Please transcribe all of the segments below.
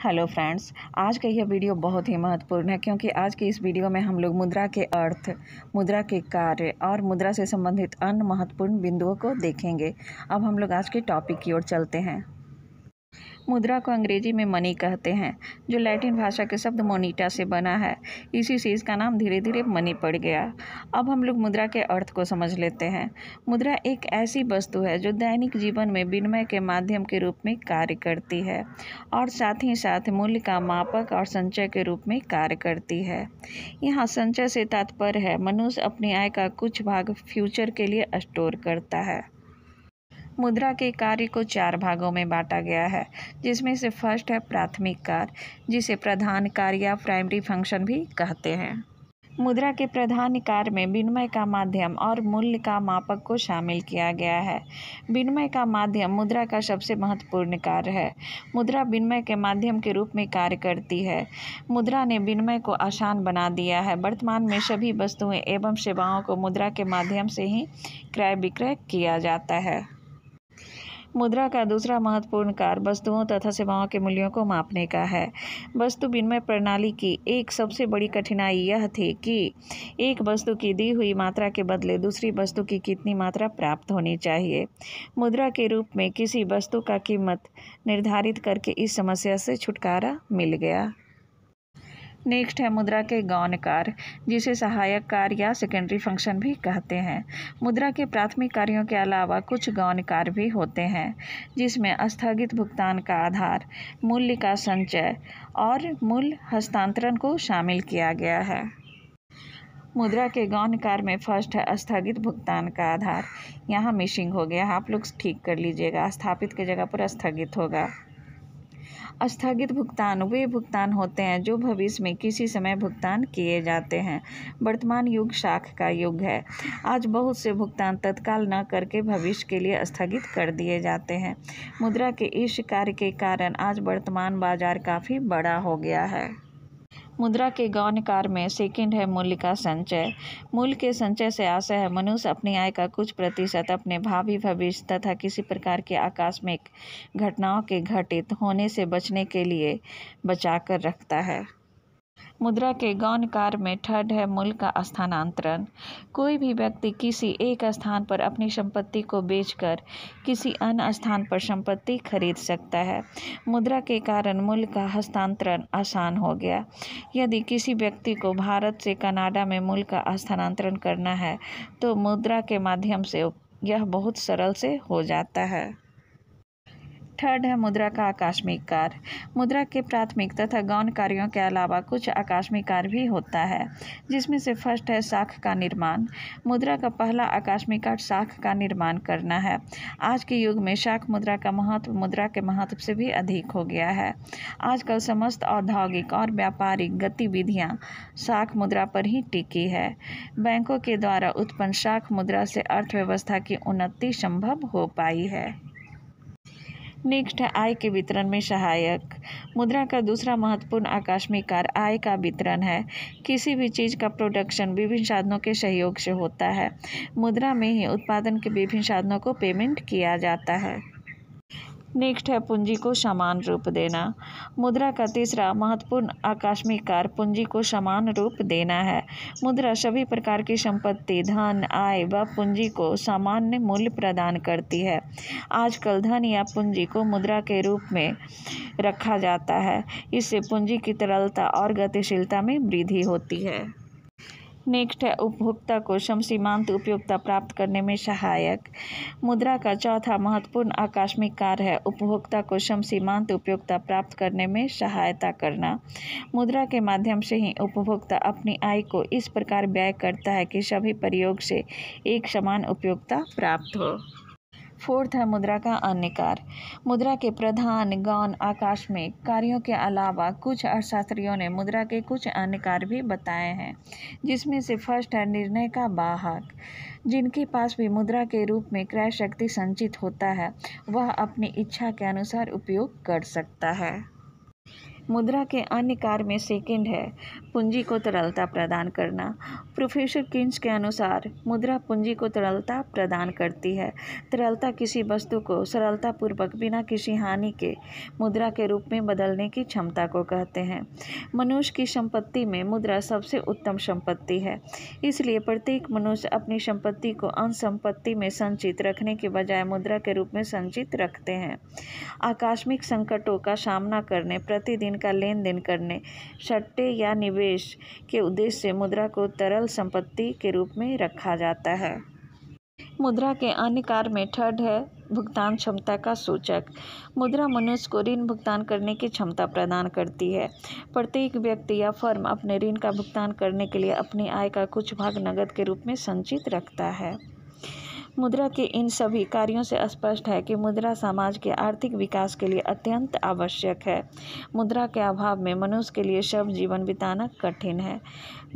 hello friends आज का यह वीडियो बहुत ही महत्वपूर्ण है क्योंकि आज के इस वीडियो में हम लोग मुद्रा के अर्थ मुद्रा के कार्य और मुद्रा से संबंधित अन्य महत्वपूर्ण बिंदुओं को देखेंगे अब हम लोग आज के टॉपिक की ओर चलते हैं मुद्रा को अंग्रेजी में मनी कहते हैं जो लैटिन भाषा के शब्द मोनीटा से बना है इसी से इसका नाम धीरे धीरे मनी पड़ गया अब हम लोग मुद्रा के अर्थ को समझ लेते हैं मुद्रा एक ऐसी वस्तु है जो दैनिक जीवन में विनिमय के माध्यम के रूप में कार्य करती है और साथ ही साथ मूल्य का मापक और संचय के रूप में कार्य करती है यहाँ संचय से तात्पर्य है मनुष्य अपनी आय का कुछ भाग फ्यूचर के लिए स्टोर करता है मुद्रा के कार्य को चार भागों में बांटा गया है जिसमें से फर्स्ट है प्राथमिक कार्य जिसे प्रधान कार्य या प्राइमरी फंक्शन भी कहते हैं मुद्रा के प्रधान कार्य में विनिमय का माध्यम और मूल्य का मापक को शामिल किया गया है विनिमय का माध्यम मुद्रा का सबसे महत्वपूर्ण कार्य है मुद्रा विनिमय के माध्यम के रूप में कार्य करती है मुद्रा ने विनिमय को आसान बना दिया है वर्तमान में सभी वस्तुएं एवं सेवाओं को मुद्रा के माध्यम से ही क्रय विक्रय किया जाता है मुद्रा का दूसरा महत्वपूर्ण कार्य वस्तुओं तथा सेवाओं के मूल्यों को मापने का है वस्तु विनिमय प्रणाली की एक सबसे बड़ी कठिनाई यह थी कि एक वस्तु की दी हुई मात्रा के बदले दूसरी वस्तु की कितनी मात्रा प्राप्त होनी चाहिए मुद्रा के रूप में किसी वस्तु का कीमत निर्धारित करके इस समस्या से छुटकारा मिल गया नेक्स्ट है मुद्रा के गौण कार्य जिसे सहायक कार्य या सेकेंडरी फंक्शन भी कहते हैं मुद्रा के प्राथमिक कार्यों के अलावा कुछ गौन कार्य भी होते हैं जिसमें स्थगित भुगतान का आधार मूल्य का संचय और मूल हस्तांतरण को शामिल किया गया है मुद्रा के गौण कार्य में फर्स्ट है स्थगित भुगतान का आधार यहाँ मिशिंग हो गया आप लोग ठीक कर लीजिएगा स्थापित की जगह पर स्थगित होगा स्थगित भुगतान वे भुगतान होते हैं जो भविष्य में किसी समय भुगतान किए जाते हैं वर्तमान युग शाख का युग है आज बहुत से भुगतान तत्काल न करके भविष्य के लिए स्थगित कर दिए जाते हैं मुद्रा के इस कार्य के कारण आज वर्तमान बाजार काफ़ी बड़ा हो गया है मुद्रा के गौन कार में सेकंड है मूल्य का संचय मूल्य के संचय से आशय है मनुष्य अपनी आय का कुछ प्रतिशत अपने भावी भविष्य तथा किसी प्रकार के आकस्मिक घटनाओं के घटित होने से बचने के लिए बचाकर रखता है मुद्रा के गौन कार्य में ठग है मूल का स्थानांतरण कोई भी व्यक्ति किसी एक स्थान पर अपनी संपत्ति को बेचकर किसी अन्य स्थान पर संपत्ति खरीद सकता है मुद्रा के कारण मूल का हस्तांतरण आसान हो गया यदि किसी व्यक्ति को भारत से कनाडा में मूल का स्थानांतरण करना है तो मुद्रा के माध्यम से यह बहुत सरल से हो जाता है थर्ड है मुद्रा का आकस्मिक कार्य मुद्रा के प्राथमिक तथा गौन कार्यों के अलावा कुछ आकस्मिक कार्य भी होता है जिसमें से फर्स्ट है शाख का निर्माण मुद्रा का पहला आकस्मिक कार्य साख का निर्माण करना है आज के युग में शाख मुद्रा का महत्व मुद्रा के महत्व से भी अधिक हो गया है आजकल समस्त औद्योगिक और व्यापारिक गतिविधियाँ शाख मुद्रा पर ही टिकी है बैंकों के द्वारा उत्पन्न शाख मुद्रा से अर्थव्यवस्था की उन्नति संभव हो पाई है नेक्स्ट है आय के वितरण में सहायक मुद्रा का दूसरा महत्वपूर्ण आकस्मिक कार्य आय का वितरण है किसी भी चीज़ का प्रोडक्शन विभिन्न साधनों के सहयोग से होता है मुद्रा में ही उत्पादन के विभिन्न साधनों को पेमेंट किया जाता है नेक्स्ट है पूंजी को समान रूप देना मुद्रा का तीसरा महत्वपूर्ण आकस्मिक कार्य पूंजी को समान रूप देना है मुद्रा सभी प्रकार की संपत्ति धन आय व पूंजी को सामान्य मूल्य प्रदान करती है आजकल धन या पूंजी को मुद्रा के रूप में रखा जाता है इससे पूंजी की तरलता और गतिशीलता में वृद्धि होती है नेक्स्ट है उपभोक्ता को समसीमांत उपयोगिता प्राप्त करने में सहायक मुद्रा का चौथा महत्वपूर्ण आकस्मिक कार्य है उपभोक्ता को समसीमांत उपयोगिता प्राप्त करने में सहायता करना मुद्रा के माध्यम से ही उपभोक्ता अपनी आय को इस प्रकार व्यय करता है कि सभी प्रयोग से एक समान उपयोगिता प्राप्त हो फोर्थ है मुद्रा का अन्यकार मुद्रा के प्रधान गौन आकाश में कार्यों के अलावा कुछ अर्थशास्त्रियों ने मुद्रा के कुछ अन्य कार्य भी बताए हैं जिसमें से फर्स्ट है निर्णय का बाहक जिनके पास भी मुद्रा के रूप में क्रय शक्ति संचित होता है वह अपनी इच्छा के अनुसार उपयोग कर सकता है मुद्रा के अन्य कार्य में सेकंड है पूंजी को तरलता प्रदान करना प्रोफेसर किंच के अनुसार मुद्रा पूंजी को तरलता प्रदान करती है तरलता किसी वस्तु को सरलतापूर्वक बिना किसी हानि के मुद्रा के रूप में बदलने की क्षमता को कहते हैं मनुष्य की संपत्ति में मुद्रा सबसे उत्तम संपत्ति है इसलिए प्रत्येक मनुष्य अपनी संपत्ति को अन संपत्ति में संचित रखने के बजाय मुद्रा के रूप में संचित रखते हैं आकस्मिक संकटों का सामना करने प्रतिदिन ऋण का लेन देन करने सट्टे या निवेश के उद्देश्य से मुद्रा को तरल संपत्ति के रूप में रखा जाता है मुद्रा के अन्य कार्य में ठर्ड है भुगतान क्षमता का सूचक मुद्रा मनुष्य को ऋण भुगतान करने की क्षमता प्रदान करती है प्रत्येक व्यक्ति या फर्म अपने ऋण का भुगतान करने के लिए अपनी आय का कुछ भाग नकद के रूप में संचित रखता है मुद्रा के इन सभी कार्यों से स्पष्ट है कि मुद्रा समाज के आर्थिक विकास के लिए अत्यंत आवश्यक है मुद्रा के अभाव में मनुष्य के लिए शव जीवन बिताना कठिन है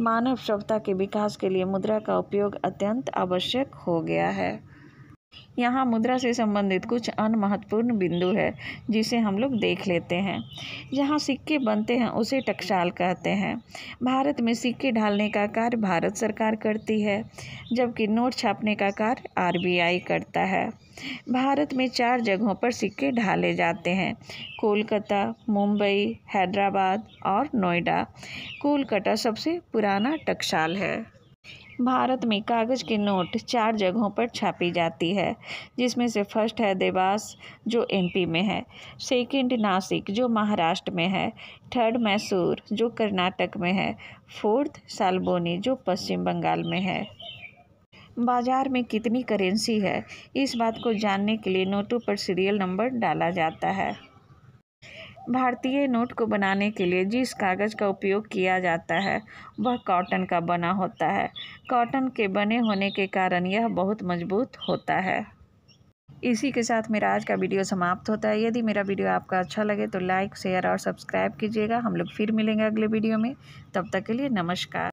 मानव सभ्यता के विकास के लिए मुद्रा का उपयोग अत्यंत आवश्यक हो गया है यहाँ मुद्रा से संबंधित कुछ अन्य महत्वपूर्ण बिंदु है जिसे हम लोग देख लेते हैं यहाँ सिक्के बनते हैं उसे टकसाल कहते हैं भारत में सिक्के ढालने का कार्य भारत सरकार करती है जबकि नोट छापने का कार्य आरबीआई करता है भारत में चार जगहों पर सिक्के ढाले जाते हैं कोलकाता मुंबई हैदराबाद और नोएडा कोलकाता सबसे पुराना टकसाल है भारत में कागज़ के नोट चार जगहों पर छापी जाती है जिसमें से फर्स्ट है देवास जो एमपी में है सेकंड नासिक जो महाराष्ट्र में है थर्ड मैसूर जो कर्नाटक में है फोर्थ सालबोनी जो पश्चिम बंगाल में है बाज़ार में कितनी करेंसी है इस बात को जानने के लिए नोटों पर सीरियल नंबर डाला जाता है भारतीय नोट को बनाने के लिए जिस कागज़ का उपयोग किया जाता है वह कॉटन का बना होता है कॉटन के बने होने के कारण यह बहुत मजबूत होता है इसी के साथ मेरा आज का वीडियो समाप्त होता है यदि मेरा वीडियो आपका अच्छा लगे तो लाइक शेयर और सब्सक्राइब कीजिएगा हम लोग फिर मिलेंगे अगले वीडियो में तब तक के लिए नमस्कार